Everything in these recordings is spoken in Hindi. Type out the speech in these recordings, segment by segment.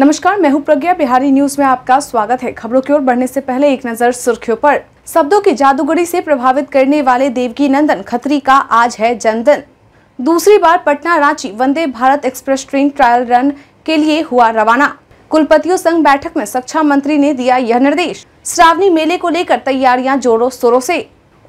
नमस्कार मैं हूं प्रज्ञा बिहारी न्यूज में आपका स्वागत है खबरों की ओर बढ़ने से पहले एक नजर सुर्खियों पर शब्दों की जादूगरी से प्रभावित करने वाले देवकी नंदन खत्री का आज है जन्मदिन दूसरी बार Patna Ranchi Vande Bharat express train trial run के लिए हुआ रवाना कुलपतियों संघ बैठक में शिक्षा मंत्री ने दिया यह निर्देश श्रावणी मेले को लेकर तैयारियां जोरों शोरों ऐसी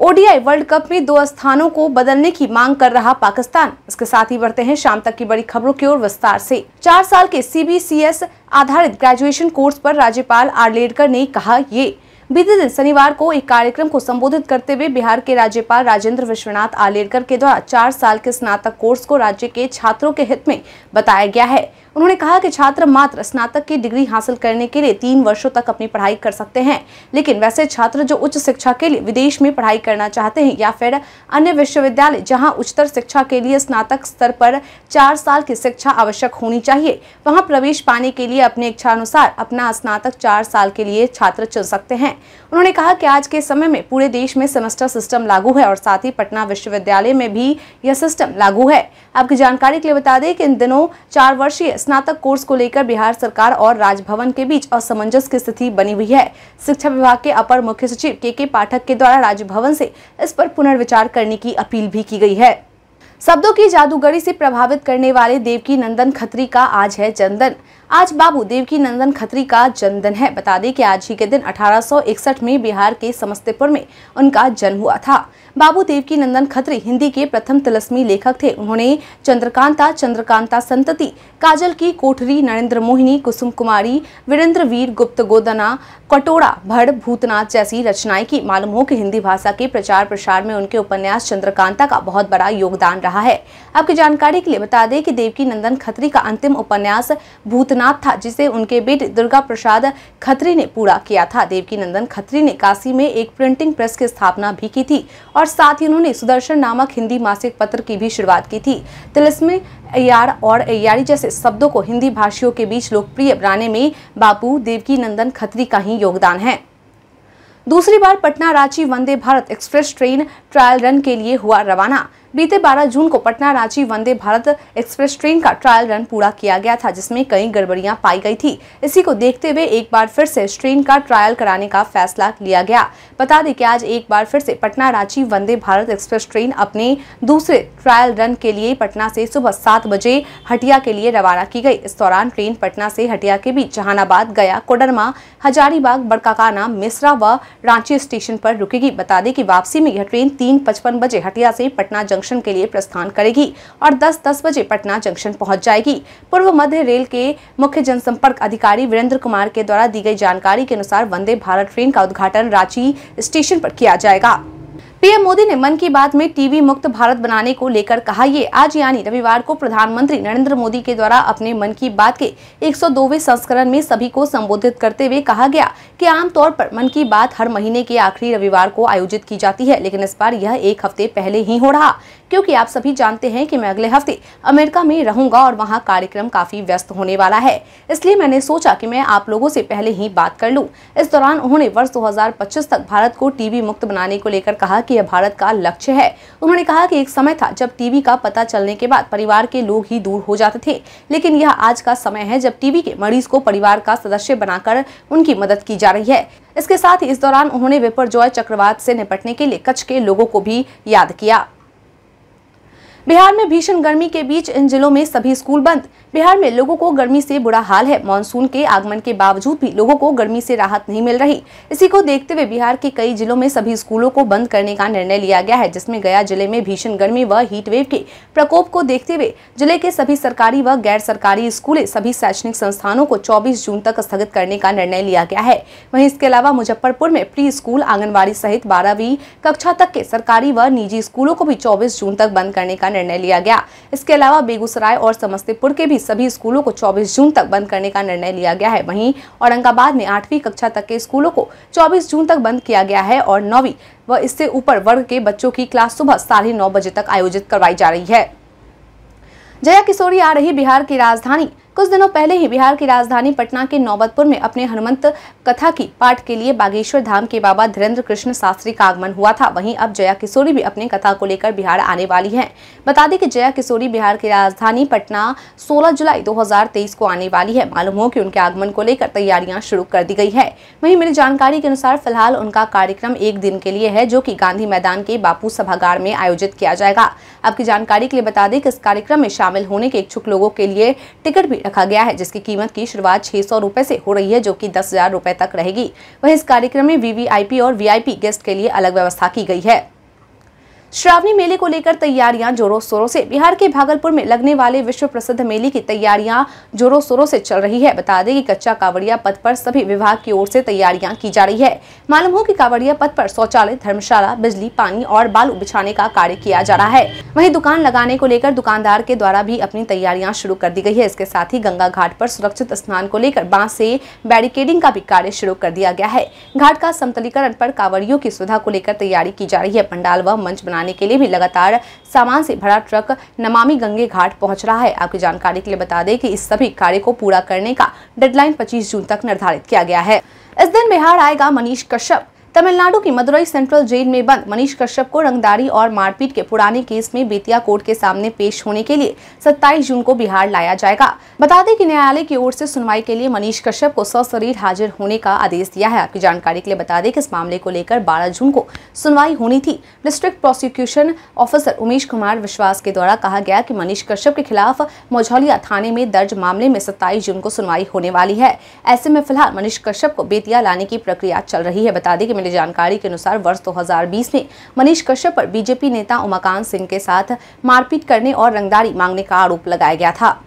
ओडीआई वर्ल्ड कप में दो स्थानों को बदलने की मांग कर रहा पाकिस्तान इसके साथ ही बढ़ते हैं शाम तक की बड़ी खबरों की ओर विस्तार से चार साल के सीबीसीएस आधारित ग्रेजुएशन कोर्स पर राज्यपाल आरलेडकर ने कहा ये बीते दिन शनिवार को एक कार्यक्रम को संबोधित करते हुए बिहार के राज्यपाल राजेंद्र विश्वनाथ आलेरकर के द्वारा चार साल के स्नातक कोर्स को राज्य के छात्रों के हित में बताया गया है उन्होंने कहा कि छात्र मात्र स्नातक की डिग्री हासिल करने के लिए तीन वर्षों तक अपनी पढ़ाई कर सकते हैं लेकिन वैसे छात्र जो उच्च शिक्षा के लिए विदेश में पढ़ाई करना चाहते हैं या फिर अन्य विश्वविद्यालय जहां उच्चतर शिक्षा के लिए स्नातक स्तर पर चार साल की शिक्षा आवश्यक होनी चाहिए वहाँ प्रवेश पाने के लिए अपनी इच्छानुसार अपना स्नातक चार साल के लिए छात्र चुन सकते हैं उन्होंने कहा कि आज के समय में पूरे देश में सेमेस्टर सिस्टम लागू है और साथ ही पटना विश्वविद्यालय में भी यह सिस्टम लागू है आपकी जानकारी के लिए बता दें कि इन दिनों चार वर्षीय स्नातक कोर्स को लेकर बिहार सरकार और राजभवन के बीच असमंजस की स्थिति बनी हुई है शिक्षा विभाग के अपर मुख्य सचिव के के पाठक के द्वारा राजभवन से इस पर पुनर्विचार करने की अपील भी की गई है शब्दों की जादूगरी से प्रभावित करने वाले देवकी नंदन खत्री का आज है जन्मदिन आज बाबू देवकी नंदन खत्री का जन्मदिन है बता दें कि आज ही के दिन 1861 में बिहार के समस्तीपुर में उनका जन्म हुआ था बाबू देवकी नंदन खत्री हिंदी के प्रथम तिलस्मी लेखक थे उन्होंने चंद्रकांता चंद्रकांता संतति काजल की कोठरी नरेंद्र मोहिनी कुसुम कुमारी वीरेंद्र वीर गुप्त गोदना कटोड़ा भड़ भूतनाथ जैसी रचनाएं की मालूम हो कि हिंदी भाषा के प्रचार प्रसार में उनके उपन्यास चंद्रकांता का बहुत बड़ा योगदान रहा है आपकी जानकारी के लिए बता दें कि देवकी नंदन खत्री का अंतिम उपन्यास भूत सारनाथ था जिसे उनके बेट दुर्गा प्रसाद खत्री ने पूरा किया था देवकी नंदन खत्री ने काशी में एक प्रिंटिंग प्रेस की स्थापना भी की थी और साथ ही उन्होंने सुदर्शन नामक हिंदी मासिक पत्र की भी शुरुआत की थी तिलस्मे अयार और अयारी जैसे शब्दों को हिंदी भाषियों के बीच लोकप्रिय बनाने में बापू देवकी नंदन खत्री का ही योगदान है दूसरी बार Patna Ranchi Vande Bharat express train trial run के लिए हुआ रवाना बीते 12 जून को पटना रांची वंदे भारत एक्सप्रेस ट्रेन का ट्रायल रन पूरा किया गया था जिसमें कई गड़बड़ियां पाई गई थी इसी को देखते हुए एक बार फिर से ट्रेन का ट्रायल कराने का फैसला लिया गया बता दें कि आज एक बार फिर से पटना रांची वंदे भारत एक्सप्रेस ट्रेन अपने दूसरे ट्रायल रन के लिए पटना से सुबह सात बजे हटिया के लिए रवाना की गई इस दौरान ट्रेन पटना से हटिया के बीच जहानाबाद गया कोडरमा हजारीबाग बड़काकाना मिश्रा व रांची स्टेशन पर रुकेगी बता दें कि वापसी में यह ट्रेन तीन पचपन बजे हटिया से पटना जंक्शन के लिए प्रस्थान करेगी और 10-10 बजे पटना जंक्शन पहुंच जाएगी पूर्व मध्य रेल के मुख्य जनसंपर्क अधिकारी वीरेंद्र कुमार के द्वारा दी गई जानकारी के अनुसार वंदे भारत ट्रेन का उद्घाटन रांची स्टेशन पर किया जाएगा पीएम मोदी ने मन की बात में टीवी मुक्त भारत बनाने को लेकर कहा ये आज यानी रविवार को प्रधानमंत्री नरेंद्र मोदी के द्वारा अपने मन की बात के 102वें संस्करण में सभी को संबोधित करते हुए कहा गया कि आमतौर पर मन की बात हर महीने के आखिरी रविवार को आयोजित की जाती है लेकिन इस बार यह एक हफ्ते पहले ही हो रहा क्योंकि आप सभी जानते हैं कि मैं अगले हफ्ते अमेरिका में रहूंगा और वहाँ कार्यक्रम काफी व्यस्त होने वाला है इसलिए मैंने सोचा कि मैं आप लोगों से पहले ही बात कर लूँ इस दौरान उन्होंने वर्ष 2025 तक भारत को टीवी मुक्त बनाने को लेकर कहा कि यह भारत का लक्ष्य है उन्होंने कहा कि एक समय था जब टीवी का पता चलने के बाद परिवार के लोग ही दूर हो जाते थे लेकिन यह आज का समय है जब टीवी के मरीज को परिवार का सदस्य बनाकर उनकी मदद की जा रही है इसके साथ ही इस दौरान उन्होंने विपर जॉय चक्रवात से निपटने के लिए कच्छ के लोगों को भी याद किया बिहार में भीषण गर्मी के बीच इन जिलों में सभी स्कूल बंद बिहार में लोगों को गर्मी से बुरा हाल है मानसून के आगमन के बावजूद भी लोगों को गर्मी से राहत नहीं मिल रही इसी को देखते हुए बिहार के कई जिलों में सभी स्कूलों को बंद करने का निर्णय लिया गया है जिसमें गया जिले में भीषण गर्मी व हीट वेव के प्रकोप को देखते हुए जिले के सभी सरकारी व गैर सरकारी स्कूलें सभी शैक्षणिक संस्थानों को चौबीस जून तक स्थगित करने का निर्णय लिया गया है वही इसके अलावा मुजफ्फरपुर में प्री स्कूल आंगनबाड़ी सहित बारहवीं कक्षा तक के सरकारी व निजी स्कूलों को भी चौबीस जून तक बंद करने का निर्णय लिया गया इसके अलावा बेगूसराय और समस्तीपुर के भी ही सभी स्कूलों को 24 जून तक बंद करने का निर्णय लिया गया है वहीं औरंगाबाद में आठवीं कक्षा तक के स्कूलों को 24 जून तक बंद किया गया है और नौवीं व इससे ऊपर वर्ग के बच्चों की क्लास सुबह साढ़े नौ बजे तक आयोजित करवाई जा रही है जया किशोरी आ रही बिहार की राजधानी कुछ दिनों पहले ही बिहार की राजधानी पटना के नौबतपुर में अपने हनुमंत कथा की पाठ के लिए बागेश्वर धाम के बाबा धीरेन्द्र कृष्ण शास्त्री का आगमन हुआ था वहीं अब जया किशोरी भी अपनी कथा को लेकर बिहार आने वाली है बता दें कि जया किशोरी बिहार की राजधानी पटना सोलह जुलाई दो को आने वाली है मालूम हो की उनके आगमन को लेकर तैयारियाँ शुरू कर दी गई है वही मिली जानकारी के अनुसार फिलहाल उनका कार्यक्रम एक दिन के लिए है जो की गांधी मैदान के बापू सभागार में आयोजित किया जाएगा आपकी जानकारी के लिए बता दें कि इस कार्यक्रम में शामिल होने के इच्छुक लोगों के लिए टिकट भी रखा गया है जिसकी कीमत की शुरुआत छह सौ रूपए से हो रही है जो कि दस हजार रूपए तक रहेगी वहीं इस कार्यक्रम में वीवीआईपी और वीआईपी गेस्ट के लिए अलग व्यवस्था की गई है श्रावणी मेले को लेकर तैयारियां जोरों शोरों से बिहार के भागलपुर में लगने वाले विश्व प्रसिद्ध मेले की तैयारियां जोरों शोरों से चल रही है बता दें कि कच्चा कांवड़िया पथ पर सभी विभाग की ओर से तैयारियां की जा रही है मालूम हो कि कांवड़िया पथ पर शौचालय धर्मशाला बिजली पानी और बालू बिछाने का कार्य किया जा रहा है वही दुकान लगाने को लेकर दुकानदार के द्वारा भी अपनी तैयारियाँ शुरू कर दी गयी है इसके साथ ही गंगा घाट आरोप सुरक्षित स्नान को लेकर बांस ऐसी बैरिकेडिंग का भी कार्य शुरू कर दिया गया है घाट का समतलीकरण आरोप कांवड़ियों की सुविधा को लेकर तैयारी की जा रही है पंडाल व मंच बना बनाने के लिए भी लगातार सामान से भरा ट्रक नमामि गंगे घाट पहुंच रहा है आपकी जानकारी के लिए बता दें कि इस सभी कार्य को पूरा करने का डेडलाइन 25 जून तक निर्धारित किया गया है इस दिन बिहार आएगा मनीष कश्यप तमिलनाडु की मदुरई सेंट्रल जेल में बंद मनीष कश्यप को रंगदारी और मारपीट के पुराने केस में बेतिया कोर्ट के सामने पेश होने के लिए 27 जून को बिहार लाया जाएगा बता दें कि न्यायालय की ओर से सुनवाई के लिए मनीष कश्यप को सशरीर हाजिर होने का आदेश दिया है आपकी जानकारी के लिए बता दें कि इस मामले को लेकर बारह जून को सुनवाई होनी थी district prosecution officer Umesh Kumar Vishwas के द्वारा कहा गया की मनीष कश्यप के खिलाफ मौझौलिया थाने में दर्ज मामले में सत्ताईस जून को सुनवाई होने वाली है ऐसे में फिलहाल मनीष कश्यप को बेतिया लाने की प्रक्रिया चल रही है बता दें मिली जानकारी के अनुसार वर्ष 2020 में मनीष कश्यप पर बीजेपी नेता उमाकांत सिंह के साथ मारपीट करने और रंगदारी मांगने का आरोप लगाया गया था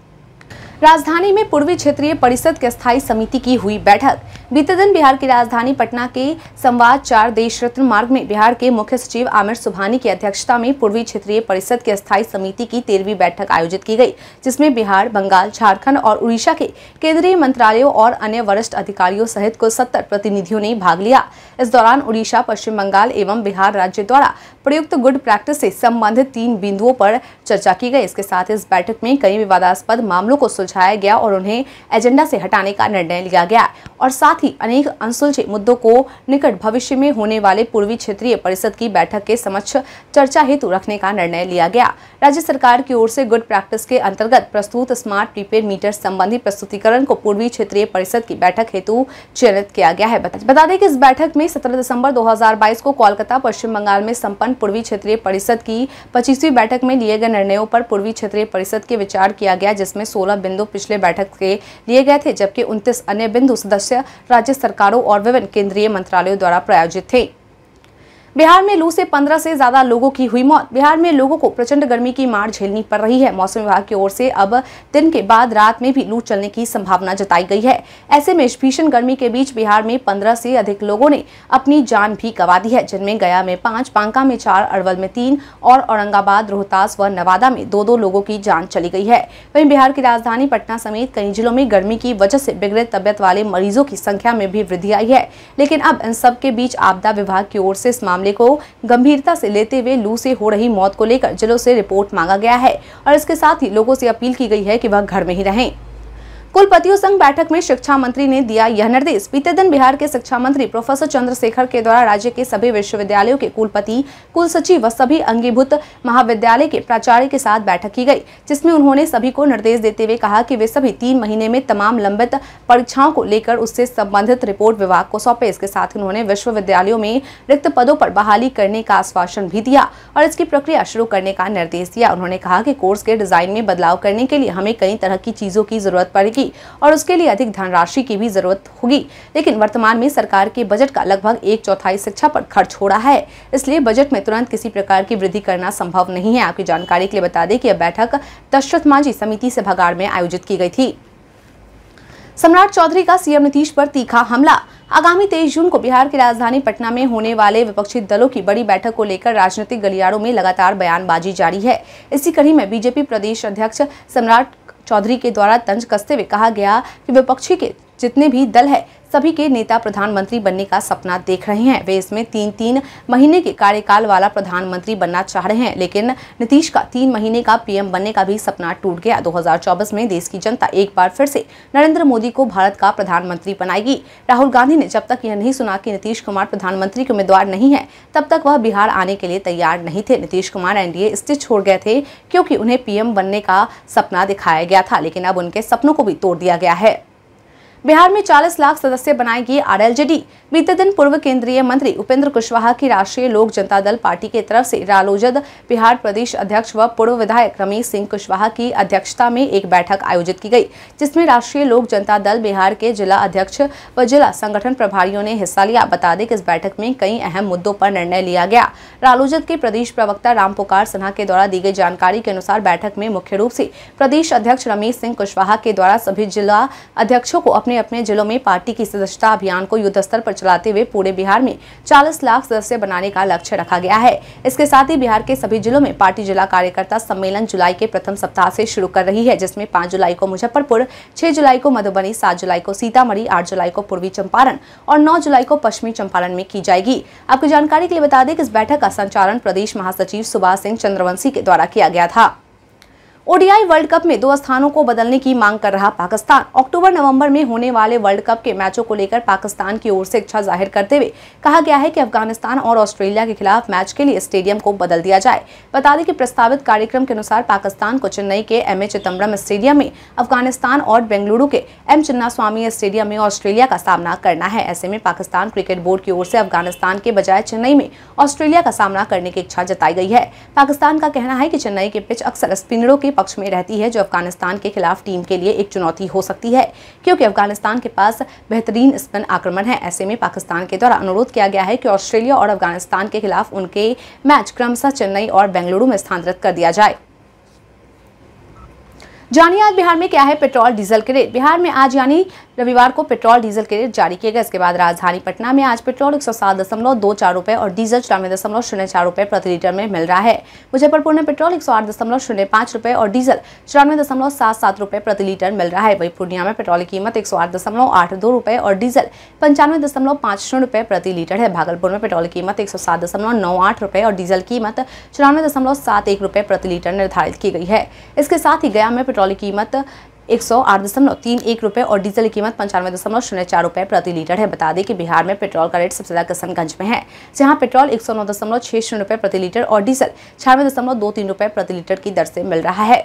राजधानी में पूर्वी क्षेत्रीय परिषद के स्थायी समिति की हुई बैठक बीते दिन बिहार की राजधानी पटना के संवाद चार देश रत्न मार्ग में बिहार के मुख्य सचिव आमिर सुबहानी की अध्यक्षता में पूर्वी क्षेत्रीय परिषद की स्थायी समिति की तेरहवीं बैठक आयोजित की गई जिसमें बिहार बंगाल झारखंड और उड़ीसा के केंद्रीय मंत्रालयों और अन्य वरिष्ठ अधिकारियों सहित कुल सत्तर प्रतिनिधियों ने भाग लिया इस दौरान उड़ीसा पश्चिम बंगाल एवं बिहार राज्य द्वारा प्रयुक्त गुड प्रैक्टिस से संबंधित तीन बिंदुओं पर चर्चा की गई इसके साथ इस बैठक में कई विवादास्पद मामलों को सुलझाया गया और उन्हें एजेंडा से हटाने का निर्णय लिया गया और साथ साथ ही अनेक अनसुलझे मुद्दों को निकट भविष्य में होने वाले पूर्वी क्षेत्रीय परिषद की बैठक के समक्ष चर्चा हेतु रखने का निर्णय लिया गया राज्य सरकार की ओर से गुड प्रैक्टिस के अंतर्गत प्रस्तुत स्मार्ट प्रीपेड मीटर संबंधी प्रस्तुतिकरण को पूर्वी क्षेत्रीय परिषद की बैठक हेतु चयनित किया गया है बता दें कि इस बैठक में सत्रह दिसंबर 2022 को कोलकाता पश्चिम बंगाल में संपन्न पूर्वी क्षेत्रीय परिषद की पच्चीसवीं बैठक में लिए गए निर्णयों पर पूर्वी क्षेत्रीय परिषद के विचार किया गया जिसमें सोलह बिंदु पिछले बैठक के लिए गए थे जबकि उनतीस अन्य बिंदु सदस्य राज्य सरकारों और विभिन्न केंद्रीय मंत्रालयों द्वारा प्रायोजित थे बिहार में लू से पंद्रह से ज्यादा लोगों की हुई मौत बिहार में लोगों को प्रचंड गर्मी की मार झेलनी पड़ रही है मौसम विभाग की ओर से अब दिन के बाद रात में भी लू चलने की संभावना जताई गई है ऐसे में भीषण गर्मी के बीच बिहार में पंद्रह से अधिक लोगों ने अपनी जान भी गवा दी है जिनमें गया में पांच बांका में चार अरवल में तीन और औरंगाबाद रोहतास व नवादा में दो दो लोगों की जान चली गई है वही बिहार की राजधानी पटना समेत कई जिलों में गर्मी की वजह से बिगड़े तबियत वाले मरीजों की संख्या में भी वृद्धि आई है लेकिन अब इन सब के बीच आपदा विभाग की ओर से इस मामले को गंभीरता से लेते हुए लू से हो रही मौत को लेकर जिलों से रिपोर्ट मांगा गया है और इसके साथ ही लोगों से अपील की गई है कि वह घर में ही रहें कुलपतियों संघ बैठक में शिक्षा मंत्री ने दिया यह निर्देश बीते दिन बिहार के शिक्षा मंत्री प्रोफेसर चंद्रशेखर के द्वारा राज्य के सभी विश्वविद्यालयों के कुलपति कुल सचिव व सभी अंगीभूत महाविद्यालय के प्राचार्य के साथ बैठक की गई जिसमें उन्होंने सभी को निर्देश देते हुए कहा कि वे सभी तीन महीने में तमाम लंबित परीक्षाओं को लेकर उससे संबंधित रिपोर्ट विभाग को सौंपे इसके साथ उन्होंने विश्वविद्यालयों में रिक्त पदों पर बहाली करने का आश्वासन भी दिया और इसकी प्रक्रिया शुरू करने का निर्देश दिया उन्होंने कहा कि कोर्स के डिजाइन में बदलाव करने के लिए हमें कई तरह की चीजों की जरूरत पड़ेगी होगी और उसके लिए अधिक धनराशि की भी जरूरत होगी लेकिन वर्तमान में सरकार के बजट का लगभग एक चौथाई शिक्षा पर खर्च हो रहा है इसलिए बजट में तुरंत किसी प्रकार की वृद्धि करना संभव नहीं है आपकी जानकारी के लिए बता दें कि यह बैठक दशरथ मांझी समिति से भगाड़ में आयोजित की गई थी सम्राट चौधरी का सीएम नीतीश पर तीखा हमला आगामी तेईस जून को बिहार की राजधानी पटना में होने वाले विपक्षी दलों की बड़ी बैठक को लेकर राजनीतिक गलियारों में लगातार बयानबाजी जारी है इसी कड़ी में बीजेपी प्रदेश अध्यक्ष सम्राट चौधरी के द्वारा तंज कसते हुए कहा गया कि विपक्षी के जितने भी दल है सभी के नेता प्रधानमंत्री बनने का सपना देख रहे हैं वे इसमें तीन तीन महीने के कार्यकाल वाला प्रधानमंत्री बनना चाह रहे हैं लेकिन नीतीश का तीन महीने का पीएम बनने का भी सपना टूट गया 2024 में देश की जनता एक बार फिर से नरेंद्र मोदी को भारत का प्रधानमंत्री बनाएगी राहुल गांधी ने जब तक यह नहीं सुना की नीतीश कुमार प्रधानमंत्री के उम्मीदवार नहीं है तब तक वह बिहार आने के लिए तैयार नहीं थे नीतीश कुमार एनडीए इसलिए छोड़ गए थे क्योंकि उन्हें पीएम बनने का सपना दिखाया गया था लेकिन अब उनके सपनों को भी तोड़ दिया गया है बिहार में 40 लाख सदस्य बनाएगी आरएलजेडी बीते दिन पूर्व केंद्रीय मंत्री उपेंद्र कुशवाहा की राष्ट्रीय लोक जनता दल पार्टी के तरफ से रालोजद बिहार प्रदेश अध्यक्ष व पूर्व विधायक रमेश सिंह कुशवाहा की अध्यक्षता में एक बैठक आयोजित की गई जिसमें राष्ट्रीय लोक जनता दल बिहार के जिला अध्यक्ष व जिला संगठन प्रभारियों ने हिस्सा लिया बता दें कि इस बैठक में कई अहम मुद्दों पर निर्णय लिया गया रालोजद के प्रदेश प्रवक्ता राम पुकार सिन्हा के द्वारा दी गई जानकारी के अनुसार बैठक में मुख्य रूप से प्रदेश अध्यक्ष रमेश सिंह कुशवाहा के द्वारा सभी जिला अध्यक्षों को अपने अपने अपने जिलों में पार्टी की सदस्यता अभियान को युद्ध स्तर पर चलाते हुए पूरे बिहार में 40 लाख सदस्य बनाने का लक्ष्य रखा गया है इसके साथ ही बिहार के सभी जिलों में पार्टी जिला कार्यकर्ता सम्मेलन जुलाई के प्रथम सप्ताह से शुरू कर रही है जिसमें पांच जुलाई को मुजफ्फरपुर छह जुलाई को मधुबनी सात जुलाई को सीतामढ़ी आठ जुलाई को पूर्वी चंपारण और नौ जुलाई को पश्चिमी चंपारण में की जाएगी आपको जानकारी के लिए बता दें कि इस बैठक का संचालन प्रदेश महासचिव सुभाष सिंह चंद्रवंशी के द्वारा किया गया था ओडीआई वर्ल्ड कप में दो स्थानों को बदलने की मांग कर रहा पाकिस्तान अक्टूबर नवंबर में होने वाले वर्ल्ड कप के मैचों को लेकर पाकिस्तान की ओर से इच्छा जाहिर करते हुए कहा गया है कि अफगानिस्तान और ऑस्ट्रेलिया के खिलाफ मैच के लिए स्टेडियम को बदल दिया जाए बता दें कि प्रस्तावित कार्यक्रम के अनुसार पाकिस्तान को चेन्नई के एम ए चिदम्बरम स्टेडियम में अफगानिस्तान और बेंगलुरु के एम चिन्ना स्वामी स्टेडियम में ऑस्ट्रेलिया का सामना करना है ऐसे में पाकिस्तान क्रिकेट बोर्ड की ओर से अफगानिस्तान के बजाय चेन्नई में ऑस्ट्रेलिया का सामना करने की इच्छा जताई गई है पाकिस्तान का कहना है की चेन्नई के पिच अक्सर स्पिनरों की ही पक्ष में रहती है जो अफगानिस्तान के खिलाफ टीम के लिए एक चुनौती हो सकती है क्योंकि अफगानिस्तान के पास बेहतरीन स्पिन आक्रमण है ऐसे में पाकिस्तान के द्वारा अनुरोध किया गया है कि ऑस्ट्रेलिया और अफगानिस्तान के खिलाफ उनके मैच क्रमशः चेन्नई और बेंगलुरु में स्थानांतरित कर दिया जाए जानिए आज बिहार में क्या है पेट्रोल डीजल के रेट बिहार में आज यानी रविवार को पेट्रोल डीजल के रेट जारी किए गए इसके बाद राजधानी पटना में आज पेट्रोल एक सौ सात दशमलव दो चार रुपये और डीजल चौरानवे दशमलव शून्य चार रुपये प्रति लीटर में मिल रहा है मुजफ्फरपुर में पेट्रोल एक सौ आठ दशमलव शून्य और डीजल चौरानवे दशमलव सात सात रुपये प्रति लीटर मिल रहा है वही पूर्णिया में पेट्रोल की कीमत एक सौ आठ दशमलव आठ दो और डीजल पंचानवे दशमलव पांच शून्य रुपये प्रति लीटर है भागलपुर में पेट्रोल की कीमत एक सौ सात दशमलव नौ आठ और डीजल कीमत चौरानवे दशमलव सात एक रुपये प्रति लीटर निर्धारित की गई है इसके साथ ही गया में पेट्रोल की कीमत एक सौ आठ दशमलव तीन एक रुपये और डीजल की कीमत पंचानवे दशमलव शून्य चार रुपये प्रति लीटर है बता दें कि बिहार में पेट्रोल का रेट सबसे ज्यादा किशनगंज में है जहां पेट्रोल एक सौ नौ दशमलव छह शून्य रुपये प्रति लीटर और डीजल छियानवे दशमलव दो तीन रुपये प्रति लीटर की दर से मिल रहा है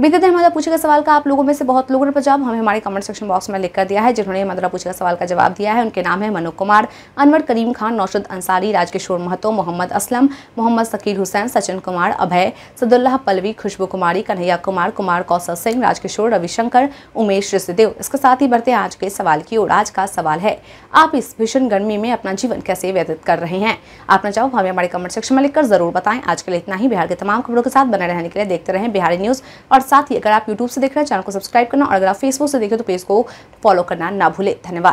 बीते दिन हमारा पूछे का सवाल का आप लोगों में से बहुत लोगों ने पंजाब हमें हमारे कमेंट सेक्शन बॉक्स में लिखकर दिया है जिन्होंने मदरा पूछे का सवाल का जवाब दिया है उनके नाम है मनोज कुमार अनवर करीम खान नौशद अंसारी राजकिशोर महतो मोहम्मद असलम मोहम्मद सकीर हुसैन सचिन कुमार अभय सदुल्लाह पलवी खुशबू कुमारी कन्हैया कुमार कुमार कौशल सिंह राजकिशोर रविशंकर उमेश ऋषिदेव इसके साथ ही बढ़ते आज के सवाल की ओर आज का सवाल है आप इस भीषण गर्मी में अपना जीवन कैसे व्यतीत कर रहे हैं आपने चाहो हमें हमारे कमेंट सेक्शन में लिखकर जरूर बताएं आज के लिए इतना ही बिहार के तमाम खबरों के साथ बने रहने के लिए देखते रहें बिहारी न्यूज और साथ ही अगर आप यूट्यूब से देख रहे हैं चैनल को सब्सक्राइब करना और अगर आप फेसबुक से देखें तो पेज को फॉलो करना ना भूलें धन्यवाद